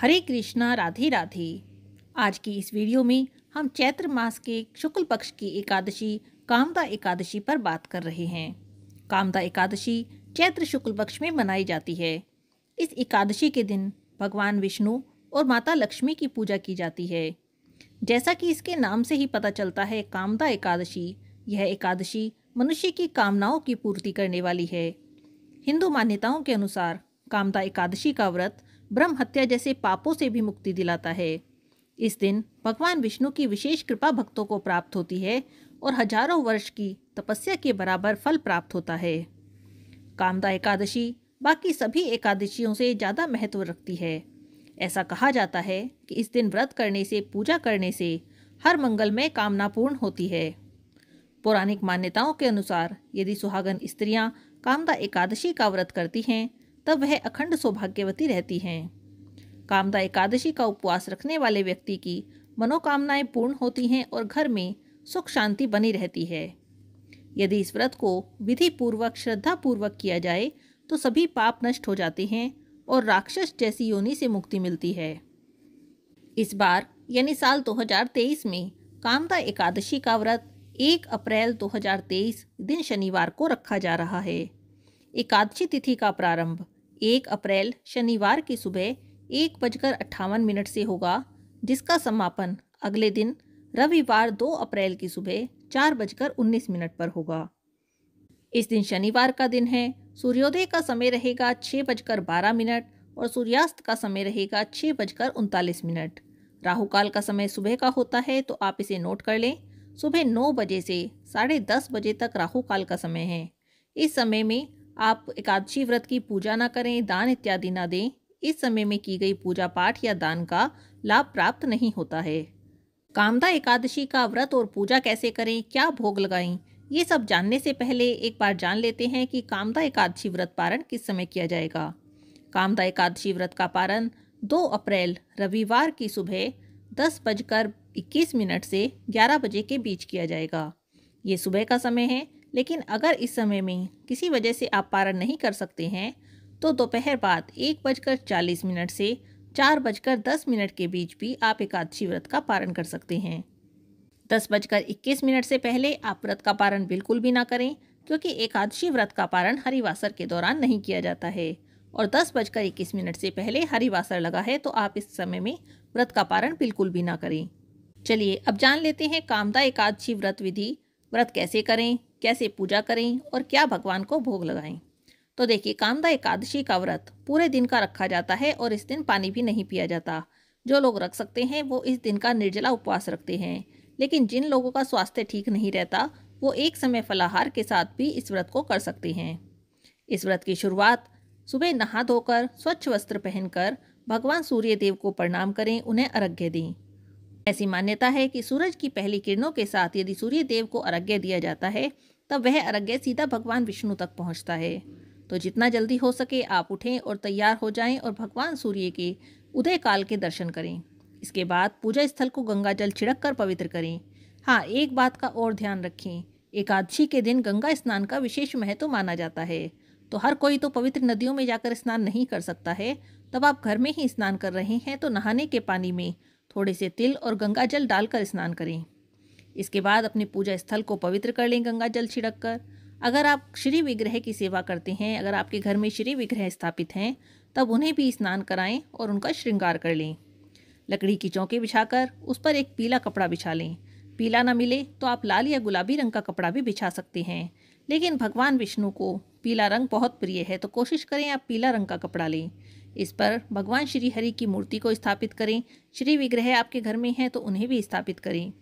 हरे कृष्णा राधे राधे आज की इस वीडियो में हम चैत्र मास के शुक्ल पक्ष की एकादशी कामदा एकादशी पर बात कर रहे हैं कामदा एकादशी चैत्र शुक्ल पक्ष में मनाई जाती है इस एकादशी के दिन भगवान विष्णु और माता लक्ष्मी की पूजा की जाती है जैसा कि इसके नाम से ही पता चलता है कामदा एकादशी यह एकादशी मनुष्य की कामनाओं की पूर्ति करने वाली है हिंदू मान्यताओं के अनुसार कामदा एकादशी का व्रत ब्रह्म हत्या जैसे पापों से भी मुक्ति दिलाता है इस दिन भगवान विष्णु की विशेष कृपा भक्तों को प्राप्त होती है और हजारों वर्ष की तपस्या के बराबर फल प्राप्त होता है कामदा एकादशी बाकी सभी एकादशियों से ज़्यादा महत्व रखती है ऐसा कहा जाता है कि इस दिन व्रत करने से पूजा करने से हर मंगल में कामना पूर्ण होती है पौराणिक मान्यताओं के अनुसार यदि सुहागन स्त्रियां कामदा एकादशी का व्रत करती हैं तब वह अखंड सौभाग्यवती रहती हैं कामदा एकादशी का उपवास रखने वाले व्यक्ति की मनोकामनाएं पूर्ण होती हैं और घर में सुख शांति बनी रहती है यदि इस व्रत को विधि पूर्वक श्रद्धा पूर्वक किया जाए तो सभी पाप नष्ट हो जाते हैं और राक्षस जैसी योनि से मुक्ति मिलती है इस बार यानी साल 2023 में कामदा एकादशी का व्रत 1 अप्रैल 2023 दिन शनिवार को रखा जा रहा है एकादशी तिथि का प्रारंभ एक अप्रैल शनिवार की सुबह एक बजकर अट्ठावन मिनट से होगा जिसका समापन अगले दिन रविवार दो अप्रैल की सुबह चार बजकर उन्नीस मिनट पर होगा इस दिन शनिवार का दिन है सूर्योदय का समय रहेगा छः बजकर बारह मिनट और सूर्यास्त का समय रहेगा छः बजकर उनतालीस मिनट राहुकाल का समय सुबह का होता है तो आप इसे नोट कर लें सुबह नौ बजे से साढ़े दस बजे तक राहुकाल का समय है इस समय में आप एकादशी व्रत की पूजा ना करें दान इत्यादि ना दें इस समय में की गई पूजा पाठ या दान का लाभ प्राप्त नहीं होता है कामदा एकादशी का व्रत और पूजा कैसे करें क्या भोग लगाएं ये सब जानने से पहले एक बार जान लेते हैं कि कामदा एकादशी व्रत पारण किस समय किया जाएगा कामदा एकादशी व्रत का पारण 2 अप्रैल रविवार की सुबह दस बजकर इक्कीस मिनट से ग्यारह बजे के बीच किया जाएगा ये सुबह का समय है लेकिन अगर इस समय में किसी वजह से आप पारण नहीं कर सकते हैं तो दोपहर बाद एक बजकर चालीस मिनट से चार बजकर दस मिनट के बीच भी आप एकादशी व्रत का पारण कर सकते हैं दस बजकर इक्कीस मिनट से पहले आप व्रत का पारण बिल्कुल भी ना करें क्योंकि एकादशी व्रत का पारण हरिवासर के दौरान नहीं किया जाता है और दस बजकर इक्कीस मिनट से पहले हरिवासर लगा है तो आप इस समय में व्रत का पारण बिल्कुल भी ना करें चलिए अब जान लेते हैं कामदा एकादशी व्रत विधि व्रत कैसे करें कैसे पूजा करें और क्या भगवान को भोग लगाएं तो देखिए कामदा एकादशी का व्रत पूरे दिन का रखा जाता है और इस दिन पानी भी नहीं पिया जाता जो लोग रख सकते हैं वो इस दिन का निर्जला उपवास रखते हैं लेकिन जिन लोगों का स्वास्थ्य ठीक नहीं रहता वो एक समय फलाहार के साथ भी इस व्रत को कर सकते हैं इस व्रत की शुरुआत सुबह नहा धोकर स्वच्छ वस्त्र पहनकर भगवान सूर्य देव को प्रणाम करें उन्हें अर्घ्य दें ऐसी मान्यता है कि सूरज की पहली किरणों के साथ यदि सूर्य देव को अर्घ्य दिया जाता है तब वह अर्घ्य सीधा भगवान विष्णु तक पहुंचता है तो जितना जल्दी हो सके आप उठें और तैयार हो जाएं और भगवान सूर्य के उदय काल के दर्शन करें इसके बाद पूजा स्थल को गंगा जल छिड़क कर पवित्र करें हाँ एक बात का और ध्यान रखें एकादशी के दिन गंगा स्नान का विशेष महत्व माना जाता है तो हर कोई तो पवित्र नदियों में जाकर स्नान नहीं कर सकता है तब आप घर में ही स्नान कर रहे हैं तो नहाने के पानी में थोड़े से तिल और गंगा जल डालकर स्नान करें इसके बाद अपने पूजा स्थल को पवित्र कर लें गंगा जल छिड़क कर अगर आप श्री विग्रह की सेवा करते हैं अगर आपके घर में श्री विग्रह स्थापित हैं तब उन्हें भी स्नान कराएं और उनका श्रृंगार कर लें लकड़ी की चौकी बिछाकर उस पर एक पीला कपड़ा बिछा लें पीला ना मिले तो आप लाल या गुलाबी रंग का कपड़ा भी बिछा सकते हैं लेकिन भगवान विष्णु को पीला रंग बहुत प्रिय है तो कोशिश करें आप पीला रंग का कपड़ा लें इस पर भगवान श्री हरि की मूर्ति को स्थापित करें श्री विग्रह आपके घर में हैं तो उन्हें भी स्थापित करें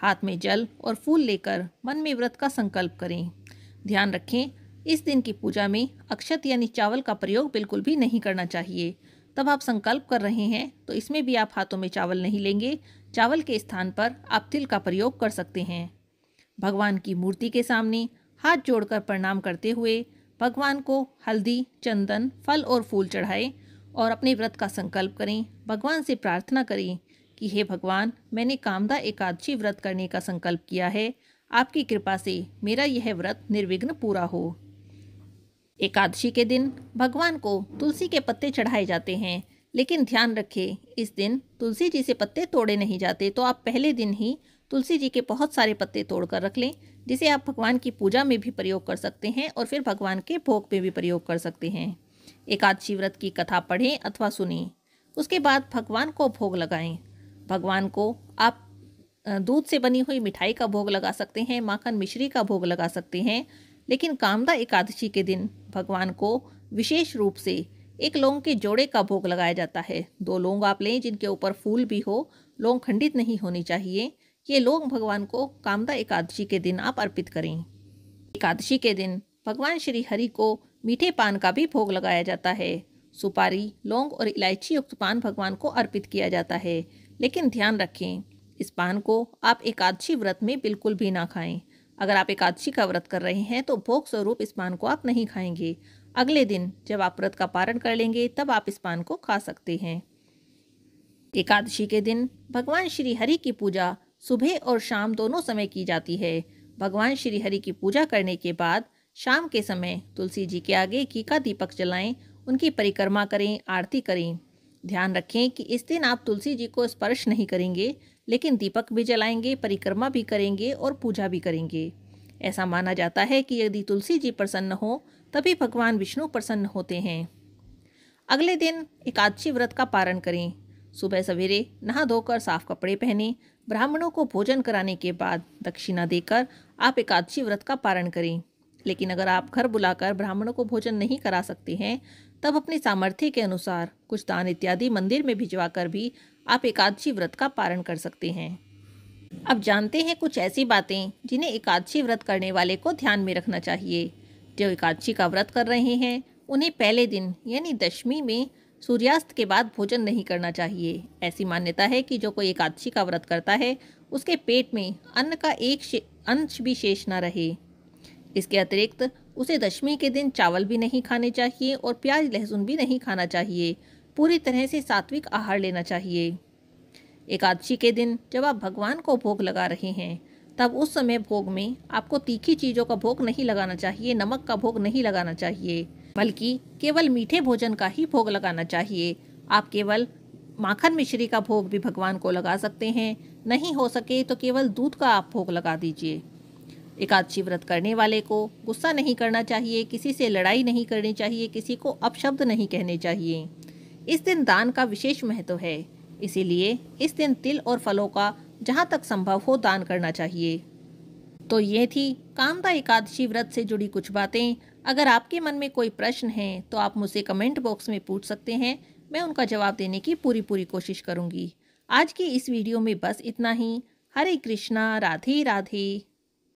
हाथ में जल और फूल लेकर मन में व्रत का संकल्प करें ध्यान रखें इस दिन की पूजा में अक्षत यानी चावल का प्रयोग बिल्कुल भी नहीं करना चाहिए तब आप संकल्प कर रहे हैं तो इसमें भी आप हाथों में चावल नहीं लेंगे चावल के स्थान पर आप तिल का प्रयोग कर सकते हैं भगवान की मूर्ति के सामने हाथ जोड़कर प्रणाम करते हुए भगवान को हल्दी चंदन फल और फूल चढ़ाएं और अपने व्रत का संकल्प करें भगवान से प्रार्थना करें कि हे भगवान मैंने कामदा एकादशी व्रत करने का संकल्प किया है आपकी कृपा से मेरा यह व्रत निर्विघ्न पूरा हो एकादशी के दिन भगवान को तुलसी के पत्ते चढ़ाए जाते हैं लेकिन ध्यान रखें इस दिन तुलसी जी से पत्ते तोड़े नहीं जाते तो आप पहले दिन ही तुलसी जी के बहुत सारे पत्ते तोड़कर रख लें जिसे आप भगवान की पूजा में भी प्रयोग कर सकते हैं और फिर भगवान के भोग में भी प्रयोग कर सकते हैं एकादशी व्रत की कथा पढ़ें अथवा सुनें उसके बाद भगवान को भोग लगाएं भगवान को आप दूध से बनी हुई मिठाई का भोग लगा सकते हैं माखन मिश्री का भोग लगा सकते हैं लेकिन कामदा एकादशी के दिन भगवान को विशेष रूप से एक लोंग के जोड़े का भोग लगाया जाता है दो लोंग आप लें जिनके ऊपर फूल भी हो लोंग खंडित नहीं होनी चाहिए ये लोग भगवान को कामदा एकादशी के दिन आप अर्पित करें एकादशी के दिन भगवान श्री हरि को मीठे पान का भी भोग लगाया जाता है सुपारी लौंग और इलायची युक्त पान भगवान को अर्पित किया जाता है लेकिन ध्यान रखें इस पान को आप एकादशी व्रत में बिल्कुल भी ना खाएं अगर आप एकादशी का व्रत कर रहे हैं तो भोग स्वरूप इस पान को आप नहीं खाएंगे अगले दिन जब आप व्रत का पारण कर लेंगे तब आप इस पान को खा सकते हैं एकादशी के दिन भगवान श्री हरि की पूजा सुबह और शाम दोनों समय की जाती है भगवान श्री हरि की पूजा करने के बाद शाम के समय तुलसी जी के आगे कीका दीपक जलाएं उनकी परिक्रमा करें आरती करें ध्यान रखें कि इस दिन आप तुलसी जी को स्पर्श नहीं करेंगे लेकिन दीपक भी जलाएंगे परिक्रमा भी करेंगे और पूजा भी करेंगे ऐसा माना जाता है कि यदि तुलसी जी प्रसन्न हो तभी भगवान विष्णु प्रसन्न होते हैं अगले दिन एकादशी व्रत का पारण करें सुबह सवेरे नहा धोकर साफ कपड़े पहने ब्राह्मणों को भोजन कराने के बाद दक्षिणा देकर आप एकादशी व्रत का पारण करें लेकिन अगर आप घर बुलाकर ब्राह्मणों को भोजन नहीं करा सकते हैं तब अपने सामर्थ्य के अनुसार कुछ दान इत्यादि मंदिर में भिजवाकर भी आप एकादशी व्रत का पारण कर सकते हैं अब जानते हैं कुछ ऐसी बातें जिन्हें एकादशी व्रत करने वाले को ध्यान में रखना चाहिए जो एकादशी का व्रत कर रहे हैं उन्हें पहले दिन यानी दशमी में सूर्यास्त के बाद भोजन नहीं करना चाहिए ऐसी मान्यता है कि जो कोई एकादशी का व्रत करता है उसके पेट में अन्न का एक अंश भी शेष न रहे इसके अतिरिक्त उसे दशमी के दिन चावल भी नहीं खाने चाहिए और प्याज लहसुन भी नहीं खाना चाहिए पूरी तरह से सात्विक आहार लेना चाहिए एकादशी के दिन जब आप भगवान को भोग लगा रहे हैं तब उस समय भोग में आपको तीखी चीज़ों का भोग नहीं लगाना चाहिए नमक का भोग नहीं लगाना चाहिए बल्कि केवल मीठे भोजन का ही भोग लगाना चाहिए आप केवल माखन मिश्री का भोग भी भगवान को लगा सकते हैं नहीं हो सके तो केवल दूध का आप भोग लगा दीजिए एकादशी व्रत करने वाले को गुस्सा नहीं करना चाहिए किसी से लड़ाई नहीं करनी चाहिए किसी को अपशब्द नहीं कहने चाहिए इस दिन दान का विशेष महत्व है इसीलिए इस दिन तिल और फलों का जहाँ तक संभव हो दान करना चाहिए तो ये थी कामदा एकादशी व्रत से जुड़ी कुछ बातें अगर आपके मन में कोई प्रश्न है तो आप मुझसे कमेंट बॉक्स में पूछ सकते हैं मैं उनका जवाब देने की पूरी पूरी कोशिश करूंगी आज की इस वीडियो में बस इतना ही हरे कृष्णा राधे राधे